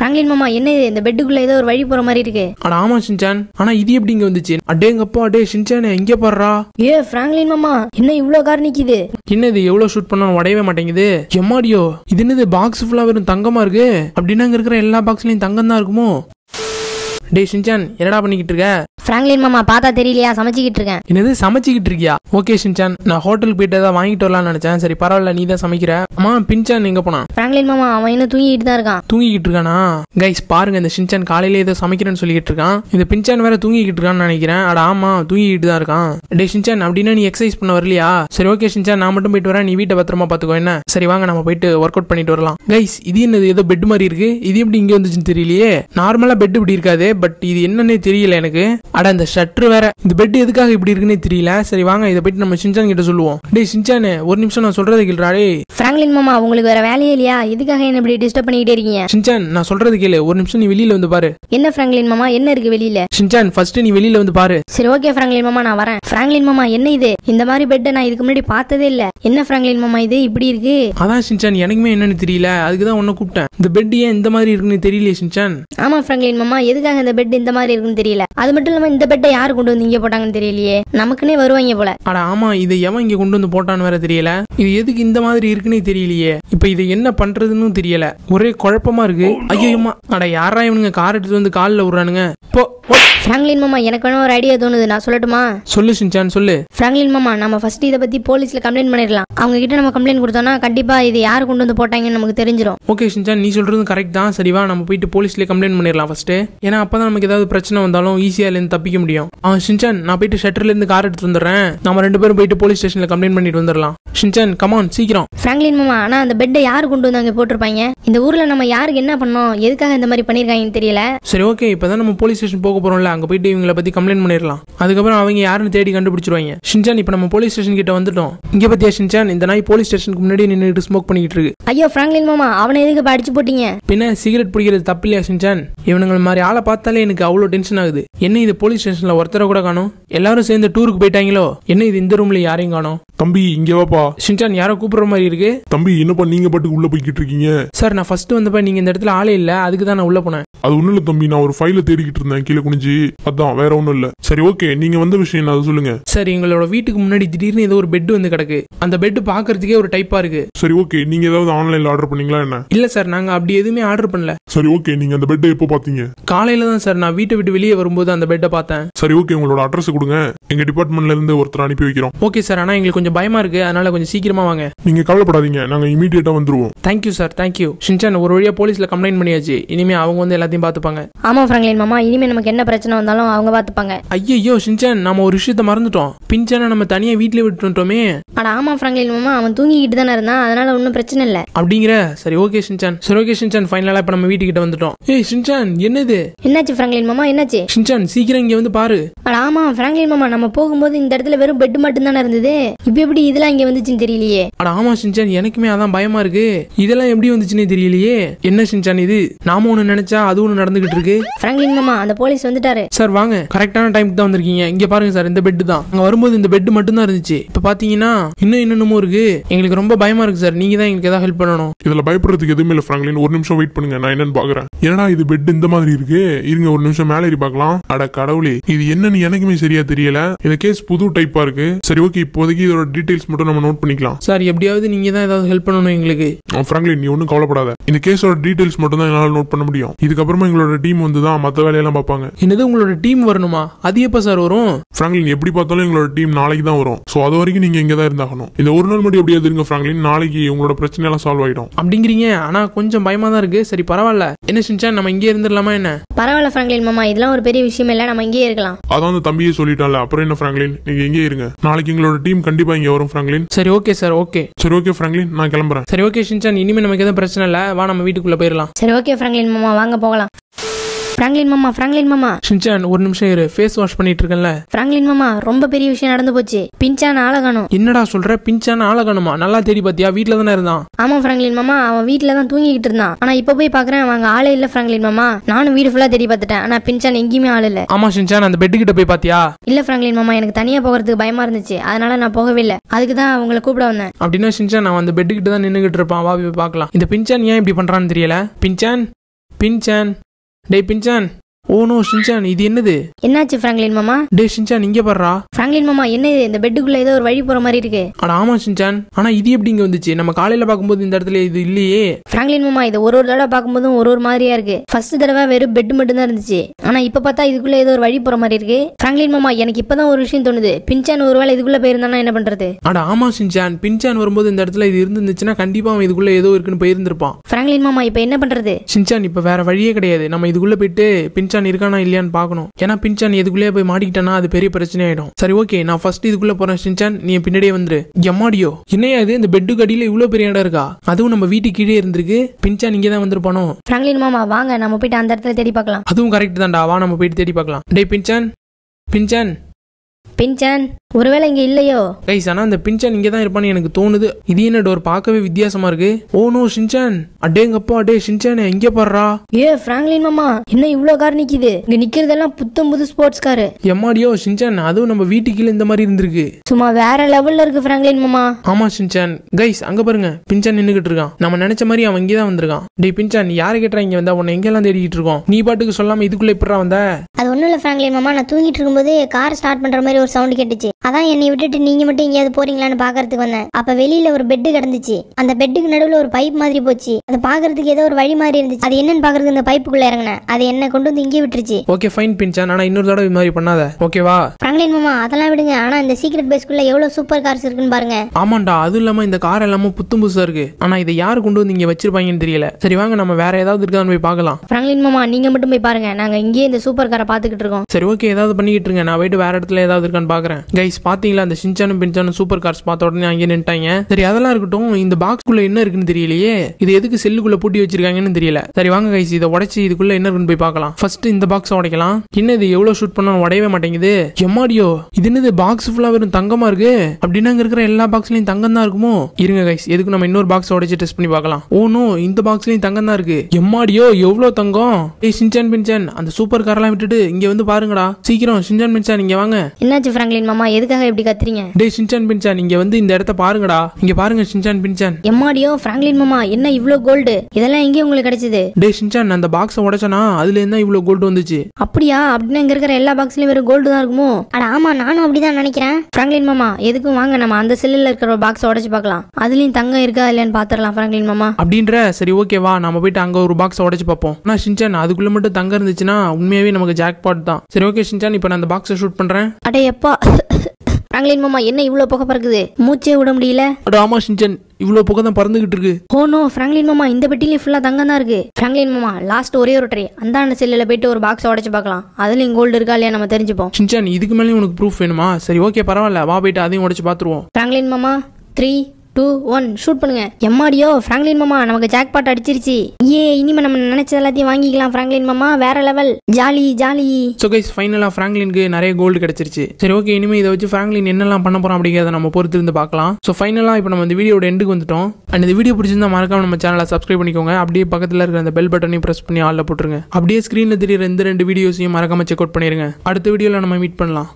Franklin மாமா என்ன இது இந்த பெட்டுக்குள்ள ஏதோ ஒரு வழி போற மாதிரி இருக்கு அட ஆமா சின்சான் ஆனா இது எப்படி இங்க வந்துச்சு அடேங்கப்பா அடே சின்சானே எங்க பாடுறா ஏ ஃப்ராங்க்லின் மாமா என்ன இவ்ளோ கார் நிக்குது என்னது எவ்வளவு ஷூட் பண்ணாலும் உடையவே மாட்டேங்குது எம்மாடியோ இது என்னது பாக்ஸ் ஃபுல்லா வெறும் தங்கமா இருக்கு அப்படின்னா அங்க இருக்கிற எல்லா பாக்ஸ்லயும் தங்கம் தான் இருக்குமோ டேய் சின்சான் என்னடா பண்ணிக்கிட்டு இருக்க பிராங்க்லின் மாமா பார்த்தா தெரியலையா சமைச்சிக்கிட்டு இருக்கேன் என்னது சமைச்சிக்கிட்டு இருக்கியா ஓகே சின்சான் நான் ஹோட்டல் போயிட்டு தான் வாங்கிட்டு வரலாம்னு நினைச்சேன் சரி பரவாயில்ல நீ தான் சமைக்கிற அம்மா பின்சான் எங்க போனா பிராங்க்லின் மாமா அவன் என்ன தூங்கிட்டு தான் இருக்கான் தூங்கிக்கிட்டு இருக்கானா கைஸ் பாருங்க இந்த சின்சான் காலையில ஏதோ சமைக்கிறேன்னு சொல்லிட்டு இருக்கான் இந்த பின்சான் வேற தூங்கிக்கிட்டு இருக்கான்னு நினைக்கிறேன் அட ஆமா தூங்கிக்கிட்டு தான் இருக்கான் டே சின்சான் அப்படின்னா நீ எக்ஸசைஸ் பண்ண வரலையா சரி ஓகே சின்சான் நான் மட்டும் போயிட்டு வரேன் நீ வீட்டை பத்திரமா பாத்துக்கோ என்ன சரி வாங்க நம்ம போயிட்டு ஒர்க் அவுட் பண்ணிட்டு வரலாம் கைஸ் இது என்னது ஏதோ பெட் மாதிரி இருக்கு இது எப்படி இங்க வந்துச்சுன்னு தெரியலையே நார்மலா பெட் இப்படி இருக்காது பட் இது என்னன்னே தெரியல எனக்கு அட இந்த ஷட்ரு வேற இந்த பெட் எதுக்காக இப்படி இருக்குன்னு தெரியல சரி வாங்க இதை போயிட்டு நம்ம சின்சான் கிட்ட சொல்லுவோம் டேய் சின்சானே ஒரு நிமிஷம் நான் சொல்றதை கேள்றா டே பிராங்க்லின் மாமா உங்களுக்கு வேற வேலையே இல்லையா எதுக்காக என்ன இப்படி டிஸ்டர்ப் பண்ணிக்கிட்டே இருக்கீங்க சின்சான் நான் சொல்றது கேளு ஒரு நிமிஷம் நீ வெளியில வந்து பாரு என்ன பிராங்க்லின் மாமா என்ன இருக்கு வெளியில சின்சான் ஃபர்ஸ்ட் நீ வெளியில வந்து பாரு சரி ஓகே பிராங்க்லின் மாமா நான் வரேன் பிராங்க்லின் மாமா என்ன இது இந்த மாதிரி பெட்டை நான் இதுக்கு முன்னாடி பார்த்ததே இல்ல என்ன பிராங்க்லின் மாமா இது இப்படி இருக்கு அதான் சின்சான் எனக்குமே என்னன்னு தெரியல அதுக்கு தான் உன்ன கூப்பிட்டேன் இந்த பெட் ஏன் இந்த மாதிரி இருக்குன்னு தெரியல சின்சான் ஆமா பிராங்க்லின் மாமா எதுக்காக இந்த பெட் இந்த மாதிரி இருக்குன்னு தெரியல அது மட்டும் தெரியாம இந்த பெட்டை யார் கொண்டு வந்து இங்க போட்டாங்கன்னு தெரியலையே நமக்குன்னே வருவாங்க போல அட ஆமா இதை எவன் இங்க கொண்டு வந்து போட்டான்னு வேற தெரியல இது எதுக்கு இந்த மாதிரி இருக்குன்னே தெரியலையே இப்ப இது என்ன பண்றதுன்னு தெரியல ஒரே குழப்பமா இருக்கு ஐயோமா அட யாரா இவனுங்க கார் எடுத்து வந்து காலில் விடுறானுங்க போ பிராங்க்லின் மாமா எனக்கு வேணும் ஒரு ஐடியா தோணுது நான் சொல்லட்டுமா சொல்லு சின்சான் சொல்லு பிராங்க்லின் மாமா நம்ம ஃபர்ஸ்ட் இதை பத்தி போலீஸ்ல கம்ப்ளைண்ட் பண்ணிடலாம் அவங்க கிட்ட நம்ம கம்ப்ளைண்ட் கொடுத்தோம்னா கண்டிப்பா இது யார் கொண்டு வந்து போட்டாங்கன்னு நமக்கு தெரிஞ்சிடும் ஓகே சின்சான் நீ சொல்றது கரெக்ட் தான் சரிவா நம்ம போயிட்டு போலீஸ்ல கம்ப்ளைண்ட் பண்ணிடலாம் ஃபர்ஸ்ட் ஏன்னா அப்பதான் நமக்கு ஏதாவது பிரச்சனை வந்தாலும் ஈஸியா தப்பிக்க முடியும் அவன் சிஞ்சன் நான் போயிட்டு ஷட்டர்ல இருந்து கார் எடுத்து வந்துடுறேன் நம்ம ரெண்டு பேரும் போயிட்டு போலீஸ் ஸ்டேஷன்ல கம்ப்ளைண்ட் பண்ணிட்டு வந்துடலாம் சிஞ்சன் கமான் சீக்கிரம் பிராங்க்லின் மாமா ஆனா அந்த பெட்டை யார் கொண்டு வந்து அங்க போட்டிருப்பாங்க இந்த ஊர்ல நம்ம யாருக்கு என்ன பண்ணோம் எதுக்காக இந்த மாதிரி பண்ணிருக்காங்கன்னு தெரியல சரி ஓகே இப்பதான் நம்ம போலீஸ் ஸ்டேஷன் போக போறோம்ல அங்க போயிட்டு இவங்களை பத்தி கம்ப்ளைண்ட் பண்ணிடலாம் அதுக்கப்புறம் அவங்க யாருன்னு தேடி கண்டுபிடிச்சிருவாங்க சிஞ்சன் இப்ப நம்ம போலீஸ் ஸ்டேஷன் கிட்ட வந்துட்டோம் இங்க பத்தியா சிஞ்சன் இந்த நாய் போலீஸ் ஸ்டேஷனுக்கு முன்னாடி நின்றுட்டு ஸ்மோக் பண்ணிட்டு இருக்கு ஐயோ பிராங்க்லின் மாமா அவனை எதுக்கு அடிச்சு போட்டீங்க பின்ன சிகரெட் பிடிக்கிறது தப்பு இல்லையா சிஞ்சன் இவனுங்களை மாதிரி ஆளை பார்த்தாலே எனக்கு அவ்வளோ டென்ஷன் ஆகுது என்ன இது போலீஸ் ஸ்டேஷன்ல ஒருத்தரை கூட காணும் எல்லாரும் சேர்ந்து டூருக்கு போயிட்டாங்களோ என்ன இது இந்த ரூம்ல யாரையும் காணும் தம்பி இங்க வாப்பா யாரோ கூப்பிடுற மாதிரி இருக்கு தம்பி என்னப்பா நீங்க பாட்டுக்கு உள்ள போய்கிட்டு இருக்கீங்க சார் நான் ஃபர்ஸ்ட் வந்தப்ப நீங்க இந்த இடத்துல ஆளே இல்ல அதுக்கு தான் நான் உள்ள போனேன் அது ஒண்ணு இல்ல தம்பி நான் ஒரு ஃபைல தேடிக்கிட்டு இருந்தேன் கீழே குனிஞ்சு அதான் வேற ஒண்ணும் இல்ல சரி ஓகே நீங்க வந்த விஷயம் நான் சொல்லுங்க சார் எங்களோட வீட்டுக்கு முன்னாடி திடீர்னு ஏதோ ஒரு பெட் வந்து கிடக்கு அந்த பெட் பாக்குறதுக்கே ஒரு டைப்பா இருக்கு சரி ஓகே நீங்க ஏதாவது ஆன்லைன்ல ஆர்டர் பண்ணீங்களா என்ன இல்ல சார் நாங்க அப்படி எதுவுமே ஆர்டர் பண்ணல சரி ஓகே நீங்க அந்த பெட் எப்போ பாத்தீங்க காலையில தான் சார் நான் வீட்டை விட்டு வெளியே வரும்போது அந்த பெட்டை பார்த்தேன் சரி ஓகே உங்களோட அட்ரஸ் கொடுங்க எங்க டிபார்ட்மெண்ட்ல இருந்து ஒருத்தர் அனுப்பி வைக்கிறோம் ஓகே சார் ஆனா எங்களுக்கு கொஞ்சம் பயமா இருக்கு அதனால கொஞ்சம் சீக்கிரமா வாங்க நீங்க கவலைப்படாதீங்க நாங்க இமீடியட்டா வந்துருவோம் தேங்க்யூ சார் தேங்க்யூ ஷின்சான் ஒரு வழியா போலீஸ்ல கம்ப்ளைண்ட் பண்ணியாச்சு இனிமே அவங்க வந்து எல்லாத்தையும் பாத்துப்பாங்க ஆமா ஃப்ராங்க்லின் மாமா இனிமே நமக்கு என்ன பிரச்சனை வந்தாலும் அவங்க பாத்துப்பாங்க ஐயோ ஷின்சான் நம்ம ஒரு விஷயத்த மறந்துட்டோம் பின்சான நம்ம தனியா வீட்ல விட்டுட்டோமே ஆனா ஆமா ஃப்ராங்க்லின் மாமா அவன் தூங்கிக்கிட்டு தானே இருந்தான் அதனால ஒன்றும் பிரச்சனை இல்லை அப்படிங்கிற சரி ஓகே ஷின்சான் சரி ஓகே ஷின்சான் ஃபைனலா இப்ப நம்ம வீட்டுக்கிட்ட வந்துட்டோம் ஏய் ஷின்சான் என்னது என்னாச்சு ஃப்ராங்க்லின் மாமா என்னாச்சு ஷின்சான் சீக்கிரம் இங்க வந்து பாரு ஆமா பிராங்க்லின் மாமா நம்ம போகும்போது இந்த இடத்துல வெறும் பெட் மட்டும் தானே இருந்தது இப்போ எப்படி இதெல்லாம் இங்கே வந்துச்சுன்னு தெரியலையே அட ஆமா சின்சான் எனக்குமே அதான் பயமா இருக்கு இதெல்லாம் எப்படி வந்துச்சுன்னு தெரியலையே என்ன சின்சான் இது நாம ஒன்று நினைச்சா அது ஒன்று நடந்துகிட்டு இருக்கு பிராங்க்லின் மாமா அந்த போலீஸ் வந்துட்டாரு சார் வாங்க கரெக்டான டைமுக்கு தான் வந்திருக்கீங்க இங்க பாருங்க சார் இந்த பெட் தான் அங்க வரும்போது இந்த பெட் மட்டும் தான் இருந்துச்சு இப்போ பாத்தீங்கன்னா இன்னும் என்னென்னமோ இருக்கு எங்களுக்கு ரொம்ப பயமா இருக்கு சார் நீங்க தான் எங்களுக்கு ஏதாவது ஹெல்ப் பண்ணணும் இதுல பயப்படுறதுக்கு எதுவுமே இல்ல பிராங்க்லின் ஒரு நிமிஷம் வெயிட் பண்ணுங்க நான் என்னன்னு பாக்குறேன் என்னடா இது பெட் இந்த மாதிரி இருக்கு இருங்க ஒரு நிமிஷம் மேலே பார்க்கலாம் அட கட கடவுளே இது என்னன்னு எனக்குமே சரியா தெரியல இந்த கேஸ் புது டைப்பா இருக்கு சரி ஓகே இப்போதைக்கு இதோட டீடைல்ஸ் மட்டும் நம்ம நோட் பண்ணிக்கலாம் சார் எப்படியாவது நீங்க தான் ஏதாவது ஹெல்ப் பண்ணணும் எங்களுக்கு ஃப்ராங்க்லின் நீ ஒன்றும் கவலைப்படாத இந்த கேஸோட டீடைல்ஸ் மட்டும் தான் என்னால் நோட் பண்ண முடியும் இதுக்கப்புறமா எங்களோட டீம் வந்து தான் மற்ற வேலையெல்லாம் பார்ப்பாங்க என்னது உங்களோட டீம் வரணுமா அது எப்போ சார் வரும் நீ எப்படி பார்த்தாலும் எங்களோட டீம் நாளைக்கு தான் வரும் ஸோ அது வரைக்கும் நீங்க இங்கே தான் இருந்தாகணும் இந்த ஒரு நாள் மட்டும் எப்படியாவது இருங்க ஃப்ராங்க்லின் நாளைக்கு உங்களோட பிரச்சனை எல்லாம் சால்வ் ஆகிடும் அப்படிங்கிறீங்க ஆனா கொஞ்சம் பயமா தான் இருக்கு சரி பரவாயில்ல என்ன செஞ்சா நம்ம இங்கே இருந்துடலாமா என்ன பரவாயில்ல ஃப்ராங்க்லின் மாமா இதெல்லாம் ஒரு பெரிய விஷயம் இல்லை நம்ம நம்ம இங்கே இருக்கலாம் அதான் அந்த தம்பியே சொல்லிட்டான்ல அப்புறம் என்ன ஃப்ராங்க்லின் நீங்க இங்கே இருங்க நாளைக்கு எங்களோட டீம் கண்டிப்பா இங்க வரும் ஃப்ராங்க்லின் சரி ஓகே சார் ஓகே சரி ஓகே ஃப்ராங்க்லின் நான் கிளம்புறேன் சரி ஓகே ஷின்சான் இனிமே நமக்கு எதுவும் பிரச்சனை இல்ல வா நம்ம வீட்டுக்குள்ள போயிடலாம் சரி ஓகே ஃப்ராங்க்லின் மாமா வாங்க போகலாம் ஃப்ராங்க்லின் மாமா ஃப்ராங்க்லின் மாமா ஷின்சான் ஒரு நிமிஷம் இரு ஃபேஸ் வாஷ் பண்ணிட்டு இருக்கேன்ல ஃப்ராங்க்லின் மாமா ரொம்ப பெரிய விஷயம் நடந்து போச்சு பிஞ்சான ஆளகானும் என்னடா சொல்ற பிஞ்சான ஆளகானுமா நல்லா தேடி பாத்தியா வீட்ல தானே இருந்தான் ஆமா ஃப்ராங்க்லின் மாமா அவன் வீட்ல தான் தூங்கிக்கிட்டு இருந்தான் ஆனா இப்ப போய் பாக்குறேன் அவங்க ஆளே இல்ல ஃப்ராங்க்லின் மாமா நானும் வீடு ஃபுல்லா தேடி பார்த்துட்டேன் ஆனா பிஞ்சான் எங்கேயுமே ஆள் இல்ல ஆமா ஷின்சான் அந்த பெட் கிட்ட போய் பாத்தியா இல்ல ஃப்ராங்க்லின் மாமா எனக்கு தனியா போகிறதுக்கு பயமா இருந்துச்சு அதனால நான் போகவே இல்ல அதுக்கு தான் அவங்களை கூப்பிட வந்தேன் அப்படின்னா ஷின்சான் அவன் அந்த பெட்டு கிட்ட தான் நின்னுகிட்டு இருப்பான் வா போய் பார்க்கலாம் இந்த பிஞ்சான் ஏன் இப்படி பண்றான்னு தெரியல பிஞ்சான் பிஞ்சான் डेपिंचन ஓ நோ ஷின்சான் இது என்னது என்னாச்சு பிராங்க்லின் மாமா டே ஷின்சான் இங்க பாடுறா பிராங்க்லின் மாமா என்ன இது இந்த பெட்டுக்குள்ள ஏதோ ஒரு வழி போற மாதிரி இருக்கு ஆனா ஆமா ஷின்சான் ஆனா இது எப்படி இங்க வந்துச்சு நம்ம காலையில பாக்கும்போது இந்த இடத்துல இது இல்லையே பிராங்க்லின் மாமா இது ஒரு ஒரு தடவை பாக்கும்போதும் ஒரு ஒரு மாதிரியா இருக்கு ஃபர்ஸ்ட் தடவை வெறும் பெட் மட்டும் தான் இருந்துச்சு ஆனா இப்ப பார்த்தா இதுக்குள்ள ஏதோ ஒரு வழி போற மாதிரி இருக்கு பிராங்க்லின் மாமா எனக்கு இப்பதான் ஒரு விஷயம் தோணுது பின்சான் ஒருவேளை இதுக்குள்ள போயிருந்தானா என்ன பண்றது ஆனா ஆமா ஷின்சான் பின்சான் வரும்போது இந்த இடத்துல இது இருந்துச்சுன்னா கண்டிப்பா அவன் இதுக்குள்ள ஏதோ இருக்குன்னு போயிருந்திருப்பான் பிராங்க்லின் மாமா இப்ப என்ன பண்றது ஷின்சான் இப்ப வேற வழியே கிடையாது நம்ம இதுக்குள்ள போயிட்டு பின்சான் பின்சான் இருக்கானா இல்லையான்னு பார்க்கணும் ஏன்னா பின்சான் எதுக்குள்ளேயே போய் மாட்டிக்கிட்டானா அது பெரிய பிரச்சனை ஆயிடும் சரி ஓகே நான் ஃபர்ஸ்ட் இதுக்குள்ள போறேன் சின்சான் நீ பின்னாடியே வந்துரு எம்மாடியோ என்னையா இது இந்த பெட்டுக்கு கடியில இவ்வளவு பெரிய இடம் இருக்கா அதுவும் நம்ம வீட்டு கீழே இருந்திருக்கு பின்சான் இங்கே தான் வந்திருப்பானோ பிராங்க்லின் மாமா வாங்க நம்ம போயிட்டு அந்த இடத்துல தேடி பார்க்கலாம் அதுவும் கரெக்ட் தான்டா வா நம்ம போயிட்டு தேடி பார்க்கலாம் டே பின்சான் பின்சான் பின்சான் ஒருவேளை இங்க இல்லையோ கைஸ் ஆனா அந்த பின்சான் இங்க தான் இருப்பான்னு எனக்கு தோணுது இது என்ன டோர் பார்க்கவே வித்தியாசமா இருக்கு ஓ oh நோ ஷின்சான் அடேங்கப்பா அடே ஷின்சானே இங்க பாடுறா ஏ பிராங்க்லின் மாமா என்ன இவ்ளோ கார் நிக்குது இங்க நிக்கிறதெல்லாம் புத்தம் புது ஸ்போர்ட்ஸ் காரு எம்மாடியோ ஷின்சான் அதுவும் நம்ம வீட்டுக்கு கீழே இந்த மாதிரி இருந்திருக்கு சும்மா வேற லெவல்ல இருக்கு பிராங்க்லின் மாமா ஆமா ஷின்சான் கைஸ் அங்க பாருங்க பின்சான் நின்னுகிட்டு இருக்கான் நம்ம நினைச்ச மாதிரி அவன் இங்கே தான் வந்திருக்கான் டே பின்சான் யாரை கேட்டா இங்க வந்தா உன்னை எங்கெல்லாம் தேடிட்டு இருக்கோம் நீ பாட்டுக்கு சொல்லாம இதுக்குள்ள இப்படா வந்த அது ஒன்றும் இல்லை ஃப்ராங்க்லின் மாமா நான் தூங்கிட்டு இருக்கும்போது கார் ஸ்டார்ட் பண்ணுற மாதிரி ஒரு சவுண்ட் கேட்டுச்சு அதான் என்னை விட்டுட்டு நீங்கள் மட்டும் எங்கேயாவது போகிறீங்களான்னு பார்க்கறதுக்கு வந்தேன் அப்போ வெளியில் ஒரு பெட்டு கிடந்துச்சு அந்த பெட்டுக்கு நடுவில் ஒரு பைப் மாதிரி போச்சு அதை பார்க்கறதுக்கு ஏதோ ஒரு வழி மாதிரி இருந்துச்சு அது என்னன்னு பார்க்கறதுக்கு இந்த பைப்புக்குள்ளே இறங்கினேன் அது என்ன கொண்டு வந்து இங்கே விட்டுருச்சு ஓகே ஃபைன் பின்ச்சா நான் இன்னொரு தடவை இது மாதிரி பண்ணாத ஓகேவா ஃப்ராங்க்லின் மாமா அதெல்லாம் விடுங்க ஆனால் இந்த சீக்ரெட் பேஸ்குள்ளே எவ்வளோ சூப்பர் கார்ஸ் இருக்குன்னு பாருங்க ஆமாண்டா அதுவும் இல்லாமல் இந்த கார் எல்லாமே புத்தும் புதுசாக இருக்கு ஆனால் இதை யார் கொண்டு வந்து இங்கே வச்சிருப்பாங்கன்னு தெரியல சரி வாங்க நம்ம வேற ஏதாவது இருக்கான்னு போய் பார்க்கலாம் ஃப்ராங்க்லின் மாமா நீங்கள் மட்டும் போய் பாருங்க நாங்கள் இங்கேயே இந்த சூப்பர் காரை பார்த்து பார்த்துக்கிட்டு இருக்கோம் சரி ஓகே ஏதாவது பண்ணிக்கிட்டு இருங்க நான் போயிட்டு வேற இடத்துல ஏதாவது இருக்கான்னு பாக்குறேன் கைஸ் பாத்தீங்களா அந்த சின்சானும் பின்சானும் சூப்பர் கார்ஸ் பார்த்த உடனே அங்கே நின்ட்டாங்க சரி அதெல்லாம் இருக்கட்டும் இந்த பாக்ஸ்க்குள்ள என்ன இருக்குன்னு தெரியலையே இது எதுக்கு செல்லுக்குள்ள பூட்டி வச்சிருக்காங்கன்னு தெரியல சரி வாங்க கைஸ் இதை உடச்சி இதுக்குள்ள என்ன இருக்குன்னு போய் பார்க்கலாம் ஃபர்ஸ்ட் இந்த பாக்ஸ் உடைக்கலாம் என்ன இது எவ்வளவு ஷூட் பண்ணாலும் உடையவே மாட்டேங்குது எம்மாடியோ இது என்னது பாக்ஸ் ஃபுல்லா வெறும் தங்கமா இருக்கு அப்படின்னா இருக்கிற எல்லா பாக்ஸ்லயும் தங்கம் தான் இருக்குமோ இருங்க கைஸ் எதுக்கு நம்ம இன்னொரு பாக்ஸ் உடைச்சு டெஸ்ட் பண்ணி பார்க்கலாம் ஓ நோ இந்த பாக்ஸ்லயும் தங்கம் தான் இருக்கு எம்மாடியோ எவ்வளவு தங்கம் ஏ சின்சான் பின்சான் அந்த சூப்பர் கார்லாம் விட்டுட்டு இங்க வந்து பாருங்கடா சீக்கிரம் சின்சான் பின்சா நீங்க வாங்க என்னாச்சு பிராங்க்லின் மாமா எதுக்காக இப்படி கத்துறீங்க டேய் சின்சான் பின்சா நீங்க வந்து இந்த இடத்த பாருங்கடா இங்க பாருங்க சின்சான் பின்சான் எம்மாடியோ பிராங்க்லின் மாமா என்ன இவ்ளோ கோல்டு இதெல்லாம் எங்க உங்களுக்கு கிடைச்சது டேய் சின்சான் அந்த பாக்ஸ் உடைச்சனா அதுல தான் இவ்ளோ கோல்டு வந்துச்சு அப்படியா அப்படின்னா இங்க இருக்கிற எல்லா பாக்ஸ்லயும் வெறும் கோல்டு தான் இருக்குமோ அட ஆமா நானும் அப்படிதான் நினைக்கிறேன் பிராங்க்லின் மாமா எதுக்கும் வாங்க நம்ம அந்த செல்லுல இருக்கிற ஒரு பாக்ஸ் உடைச்சு பார்க்கலாம் அதுலயும் தங்கம் இருக்கா இல்லையான்னு பாத்துரலாம் பிராங்க்லின் மாமா அப்படின்ற சரி ஓகேவா நம்ம போயிட்டு அங்க ஒரு பாக்ஸ் உடைச்சு பார்ப்போம் ஆனா சின்சான் அதுக்குள்ள மட்டும் தங்கம் இருந்துச்சுன்னா உண்மையாவே நமக்கு ஜாக் ஜாக்பாட் தான் சரி ஓகே சிஞ்சான் இப்போ நான் அந்த பாக்ஸை ஷூட் பண்றேன் அடே எப்பா ஆங்கிலேயன் மாமா என்ன இவ்வளோ புகை பறக்குது மூச்சே விட முடியல அட ஆமா சிஞ்சன் இவ்வளோ புகை தான் பறந்துகிட்டு இருக்கு ஓ நோ ஃப்ராங்க்லின் மாமா இந்த பெட்டிலையும் ஃபுல்லாக தங்கம் தான் இருக்கு ஃப்ராங்க்லின் மாமா லாஸ்ட் ஒரே ஒரு ட்ரை அந்தாண்ட செல்லில் போயிட்டு ஒரு பாக்ஸ் உடச்சு பார்க்கலாம் அதுலயும் கோல்டு இருக்கா இல்லையா நம்ம தெரிஞ்சுப்போம் சிஞ்சன் இதுக்கு மேலேயும் உனக்கு ப்ரூஃப் வேணுமா சரி ஓகே பரவாயில்ல வா போயிட்டு அதையும் உடச்சு பார்த்துருவோம் ஃப்ராங்க்லின் மாமா த்ரீ டூ ஒன் ஷூட் பண்ணுங்க எம்மாடியோ ஃப்ராங்க்லின் மாமா நமக்கு ஜாக் பாட் அடிச்சிருச்சு ஏ இனிமே நம்ம நினைச்சது எல்லாத்தையும் வாங்கிக்கலாம் ஃப்ராங்க்லின் மாமா வேற level jolly jolly so guys ஃபைனலாக ஃப்ராங்க்லினுக்கு நிறைய கோல்டு கிடைச்சிருச்சு சரி ஓகே இனிமே இதை வச்சு ஃப்ராங்க்லின் என்னெல்லாம் பண்ண போறோம் அப்படிங்கிறத நம்ம பொறுத்து இருந்து பார்க்கலாம் ஸோ ஃபைனலாக இப்போ நம்ம இந்த வீடியோட எண்டுக்கு வந்துட்டோம் அண்ட் இந்த வீடியோ பிடிச்சிருந்தா மறக்காம நம்ம சேனலை சப்ஸ்கிரைப் பண்ணிக்கோங்க அப்படியே பக்கத்தில் இருக்கிற அந்த பெல் பட்டனையும் பிரஸ் பண்ணி ஆளில் போட்டுருங்க அப்படியே ஸ்க்ரீனில் தெரியுற இந்த ரெண்டு வீடியோஸையும் மறக்காம செக் அவுட் பண்ணிருங்க அடுத்த வீடியோவில் நம்ம மீட் பண்ணலாம்